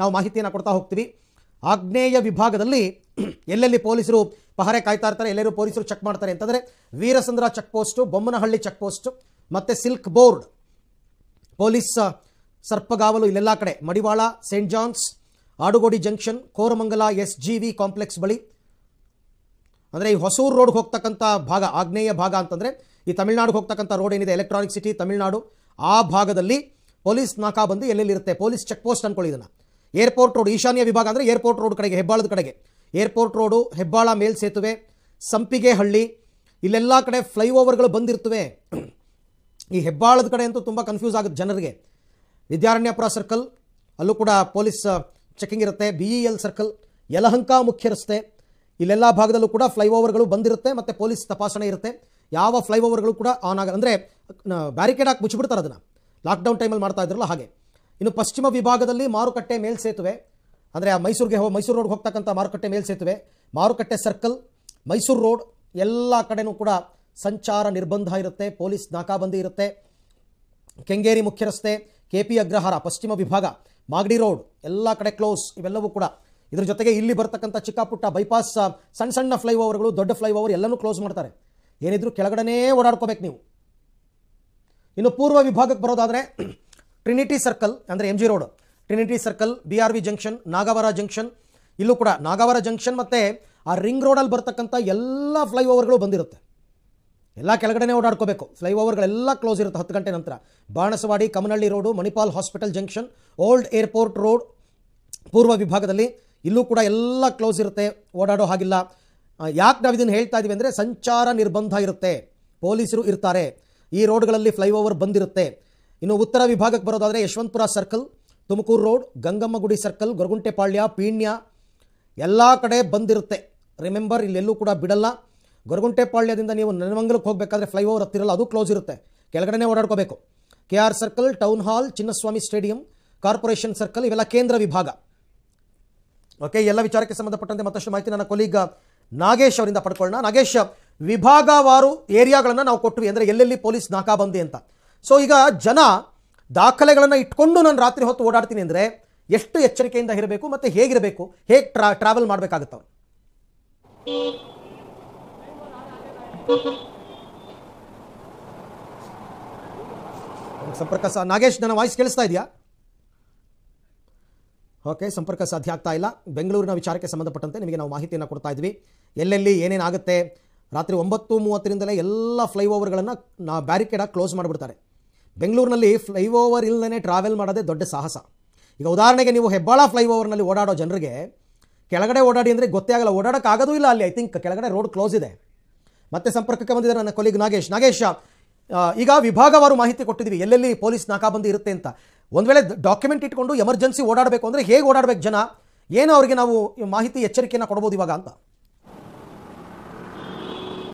ನಾವು ಮಾಹಿತಿಯನ್ನು ಕೊಡ್ತಾ ಹೋಗ್ತೀವಿ ಆಗ್ನೇಯ ವಿಭಾಗದಲ್ಲಿ ಎಲ್ಲೆಲ್ಲಿ ಪೊಲೀಸರು ಪಹರೆ ಕಾಯ್ತಾ ಇರ್ತಾರೆ ಎಲ್ಲರೂ ಪೊಲೀಸರು ಚೆಕ್ ಮಾಡ್ತಾರೆ ಅಂತಂದರೆ Veerasandra check post Bommanahalli check post ಮತ್ತು ಸಿಲ್ಕ್ ಬೋರ್ಡ್ ಪೊಲೀಸ್ ಸರ್ಪಗಾವಲು ಇಲ್ಲೆಲ್ಲ ಕಡೆ Madiwala Saint John's Adugodi junction Koramangala S G V complex ಬಳಿ ಅಂದರೆ ಈ ಹೊಸೂರು ರೋಡ್ಗೆ ಹೋಗ್ತಕ್ಕಂಥ ಭಾಗ ಆಗ್ನೇಯ ಭಾಗ ಅಂತಂದರೆ ಈ ತಮಿಳ್ನಾಡಿಗೆ ಹೋಗ್ತಕ್ಕಂಥ ರೋಡ್ ಏನಿದೆ ಎಲೆಕ್ಟ್ರಾನಿಕ್ ಸಿಟಿ ತಮಿಳ್ನಾಡು ಆ ಭಾಗದಲ್ಲಿ ಪೊಲೀಸ್ ನಾಕಾ ಬಂದು ಎಲ್ಲೆಲ್ಲಿರುತ್ತೆ ಪೊಲೀಸ್ ಚೆಕ್ ಪೋಸ್ಟ್ ಅಂದ್ಕೊಳ್ಳಿ ಇದನ್ನು ಏರ್ಪೋರ್ಟ್ ರೋಡ್ ಈಶಾನ್ಯ ವಿಭಾಗ ಅಂದರೆ ಏರ್ಪೋರ್ಟ್ ರೋಡ್ ಕಡೆಗೆ ಹೆಬ್ಬಾಳದ ಕಡೆಗೆ ಏರ್ಪೋರ್ಟ್ ರೋಡು ಹೆಬ್ಬಾಳ ಮೇಲ್ಸೇತುವೆ ಸಂಪಿಗೆಹಳ್ಳಿ ಇಲ್ಲೆಲ್ಲ ಕಡೆ ಫ್ಲೈಓವರ್ಗಳು ಬಂದಿರ್ತವೆ ಈ ಹೆಬ್ಬಾಳದ ಕಡೆ ಅಂತೂ ತುಂಬ ಕನ್ಫ್ಯೂಸ್ ಆಗುತ್ತೆ ಜನರಿಗೆ ವಿದ್ಯಾರಣ್ಯಪುರ ಸರ್ಕಲ್ ಅಲ್ಲೂ ಕೂಡ ಪೊಲೀಸ್ ಚೆಕಿಂಗ್ uh, ಇರುತ್ತೆ B E L circle Yelahanka ಮುಖ್ಯ ರಸ್ತೆ ಇಲ್ಲೆಲ್ಲ ಭಾಗದಲ್ಲೂ ಕೂಡ ಫ್ಲೈಓವರ್ಗಳು ಬಂದಿರುತ್ತೆ ಮತ್ತು ಪೊಲೀಸ್ ತಪಾಸಣೆ ಇರುತ್ತೆ ಯಾವ ಫ್ಲೈಓವರ್ಗಳು ಕೂಡ ಆನ್ ಆಗ ಅಂದರೆ ಬ್ಯಾರಿಕೇಡ್ ಹಾಕಿ ಮುಚ್ಚಿಬಿಡ್ತಾರೆ ಅದನ್ನು ಲಾಕ್ಡೌನ್ ಟೈಮಲ್ಲಿ ಮಾಡ್ತಾ ಇದ್ರಲ್ಲ ಹಾಗೆ ಇನ್ನು ಪಶ್ಚಿಮ ವಿಭಾಗದಲ್ಲಿ ಮಾರುಕಟ್ಟೆ ಮೇಲ್ಸೇತುವೆ ಅಂದರೆ ಆ ಮೈಸೂರಿಗೆ ಹೋಗಿ ಮೈಸೂರು ರೋಡ್ಗೆ ಹೋಗ್ತಕ್ಕಂಥ ಮಾರುಕಟ್ಟೆ ಮೇಲ್ಸೇತುವೆ ಮಾರುಕಟ್ಟೆ ಸರ್ಕಲ್ ಮೈಸೂರು ರೋಡ್ ಎಲ್ಲ ಕಡೆನೂ ಕೂಡ ಸಂಚಾರ ನಿರ್ಬಂಧ ಇರುತ್ತೆ ಪೊಲೀಸ್ ನಾಕಾಬಂದಿ ಇರುತ್ತೆ ಕೆಂಗೇರಿ ಮುಖ್ಯ ರಸ್ತೆ ಕೆ ಪಿ ಅಗ್ರಹಾರ ಪಶ್ಚಿಮ ವಿಭಾಗ ಮಾಗಡಿ ರೋಡ್ ಎಲ್ಲ ಕಡೆ ಕ್ಲೋಸ್ ಇವೆಲ್ಲವೂ ಕೂಡ ಇದ್ರ ಜೊತೆಗೆ ಇಲ್ಲಿ ಬರ್ತಕ್ಕಂಥ ಚಿಕ್ಕಪುಟ್ಟ ಬೈಪಾಸ್ ಸಣ್ಣ ಸಣ್ಣ ಫ್ಲೈಓವರ್ಗಳು ದೊಡ್ಡ ಫ್ಲೈಓವರ್ ಎಲ್ಲನೂ ಕ್ಲೋಸ್ ಮಾಡ್ತಾರೆ ಏನಿದ್ರು ಕೆಳಗಡೆನೇ ಓಡಾಡ್ಕೋಬೇಕು ನೀವು ಇನ್ನು ಪೂರ್ವ ವಿಭಾಗಕ್ಕೆ ಬರೋದಾದರೆ ಟ್ರಿನಿಟಿ ಸರ್ಕಲ್ ಅಂದರೆ M G road Trinity circle B R V junction Nagavara junction ಇಲ್ಲೂ ಕೂಡ ನಾಗವರ ಜಂಕ್ಷನ್ ಮತ್ತು ಆ ರಿಂಗ್ ರೋಡಲ್ಲಿ ಬರ್ತಕ್ಕಂಥ ಎಲ್ಲ ಫ್ಲೈಓವರ್ಗಳು ಬಂದಿರುತ್ತೆ ಎಲ್ಲ ಕೆಳಗಡೆನೇ ಓಡಾಡ್ಕೋಬೇಕು ಫ್ಲೈಓವರ್ಗಳೆಲ್ಲ ಕ್ಲೋಸ್ ಇರುತ್ತೆ ಹತ್ತು ಗಂಟೆ ನಂತರ Banaswadi Kammanahalli road Manipal hospital junction old airport road ಪೂರ್ವ ವಿಭಾಗದಲ್ಲಿ ಇಲ್ಲೂ ಕೂಡ ಎಲ್ಲ ಕ್ಲೋಸ್ ಇರುತ್ತೆ ಓಡಾಡೋ ಹಾಗಿಲ್ಲ ಯಾಕೆ ನಾವು ಇದನ್ನು ಹೇಳ್ತಾ ಇದ್ದೀವಿ ಅಂದರೆ ಸಂಚಾರ ನಿರ್ಬಂಧ ಇರುತ್ತೆ ಪೊಲೀಸರು ಇರ್ತಾರೆ ಈ ರೋಡ್ಗಳಲ್ಲಿ ಫ್ಲೈಓವರ್ ಬಂದಿರುತ್ತೆ ಇನ್ನು ಉತ್ತರ ವಿಭಾಗಕ್ಕೆ ಬರೋದಾದರೆ Yeshwanthpur circle Tumakuru road Gangammagudi circle Goraguntepalya Peenya ಎಲ್ಲ ಕಡೆ ಬಂದಿರುತ್ತೆ ರಿಮೆಂಬರ್ ಇಲ್ಲೆಲ್ಲೂ ಕೂಡ ಬಿಡಲ್ಲ ಗೊರಗುಂಟೆಪಾಳ್ಯದಿಂದ ನೀವು ನೆನಮಂಗಲಕ್ಕೆ ಹೋಗಬೇಕಾದ್ರೆ ಫ್ಲೈಓವರ್ ಹತ್ತಿರಲ್ಲ ಅದು ಕ್ಲೋಸ್ ಇರುತ್ತೆ ಕೆಳಗಡೆನೇ ಓಡಾಡ್ಕೋಬೇಕು K R circle town hall Chinnaswamy stadium corporation circle ಇವೆಲ್ಲ ಕೇಂದ್ರ ವಿಭಾಗ ಓಕೆ ಎಲ್ಲ ವಿಚಾರಕ್ಕೆ ಸಂಬಂಧಪಟ್ಟಂತೆ ಮತ್ತಷ್ಟು ಮಾಹಿತಿ ನನ್ನ ಕೊಲೀಗ ನಾಗೇಶ್ ಅವರಿಂದ ಪಡ್ಕೊಳ್ಳೋಣ ನಾಗೇಶ್ ವಿಭಾಗವಾರು ಏರಿಯಾಗಳನ್ನು ನಾವು ಕೊಟ್ಟಿವಿ ಅಂದರೆ ಎಲ್ಲೆಲ್ಲಿ ಪೊಲೀಸ್ ನಾಕಾಬಂದಿ ಅಂತ ಸೊ ಈಗ ಜನ ದಾಖಲೆಗಳನ್ನು ಇಟ್ಕೊಂಡು ನಾನು ರಾತ್ರಿ ಹೊತ್ತು ಓಡಾಡ್ತೀನಿ ಅಂದರೆ ಎಷ್ಟು ಎಚ್ಚರಿಕೆಯಿಂದ ಇರಬೇಕು ಮತ್ತು ಹೇಗಿರಬೇಕು ಹೇಗೆ ಟ್ರಾ ಟ್ರಾವೆಲ್ ಮಾಡಬೇಕಾಗತ್ತವ ಸಂಪರ್ಕ ಸಹ ನಾಗೇಶ್ ನನ್ನ ವಾಯ್ಸ್ ಕೇಳಿಸ್ತಾ ಇದೆಯಾ ಓಕೆ ಸಂಪರ್ಕ ಸಾಧ್ಯ ಆಗ್ತಾ ಇಲ್ಲ ಬೆಂಗಳೂರಿನ ವಿಚಾರಕ್ಕೆ ಸಂಬಂಧಪಟ್ಟಂತೆ ನಿಮಗೆ ನಾವು ಮಾಹಿತಿಯನ್ನು ಕೊಡ್ತಾ ಇದ್ವಿ ಎಲ್ಲೆಲ್ಲಿ ಏನೇನಾಗುತ್ತೆ ರಾತ್ರಿ ಒಂಬತ್ತು ಮೂವತ್ತರಿಂದಲೇ ಎಲ್ಲ ಫ್ಲೈಓವರ್ಗಳನ್ನು ನಾ ಬ್ಯಾರಿಕೇಡಾಗಿ ಕ್ಲೋಸ್ ಮಾಡಿಬಿಡ್ತಾರೆ ಬೆಂಗಳೂರಿನಲ್ಲಿ ಫ್ಲೈಓವರ್ ಇಲ್ಲದೇ ಟ್ರಾವೆಲ್ ಮಾಡೋದೇ ದೊಡ್ಡ ಸಾಹಸ ಈಗ ಉದಾಹರಣೆಗೆ ನೀವು ಹೆಬ್ಬಾಳ ಫ್ಲೈಓವರ್ನಲ್ಲಿ ಓಡಾಡೋ ಜನರಿಗೆ ಕೆಳಗಡೆ ಓಡಾಡಿ ಅಂದರೆ ಗೊತ್ತೇ ಆಗಲ್ಲ ಓಡಾಡೋಕ್ಕಾಗೋದೂ ಇಲ್ಲ ಅಲ್ಲಿ ಐ ಥಿಂಕ್ ಕೆಳಗಡೆ ರೋಡ್ ಕ್ಲೋಸ್ ಇದೆ ಮತ್ತೆ ಸಂಪರ್ಕಕ್ಕೆ ಬಂದಿದೆ ನನ್ನ ಕೊಲಿಗ್ ನಾಗೇಶ್ ನಾಗೇಶ್ ಈಗ ವಿಭಾಗವಾರು ಮಾಹಿತಿ ಕೊಟ್ಟಿದ್ದೀವಿ ಎಲ್ಲೆಲ್ಲಿ ಪೊಲೀಸ್ ನಾಕಾಬಂದಿ ಇರುತ್ತೆ ಅಂತ ಒಂದು ವೇಳೆ ಡಾಕ್ಯುಮೆಂಟ್ ಇಟ್ಕೊಂಡು ಎಮರ್ಜೆನ್ಸಿ ಓಡಾಡಬೇಕು ಅಂದರೆ ಹೇಗೆ ಓಡಾಡಬೇಕು ಜನ ಏನು ಅವರಿಗೆ ನಾವು ಮಾಹಿತಿ ಎಚ್ಚರಿಕೆಯನ್ನು ಕೊಡ್ಬೋದು ಇವಾಗ ಅಂತ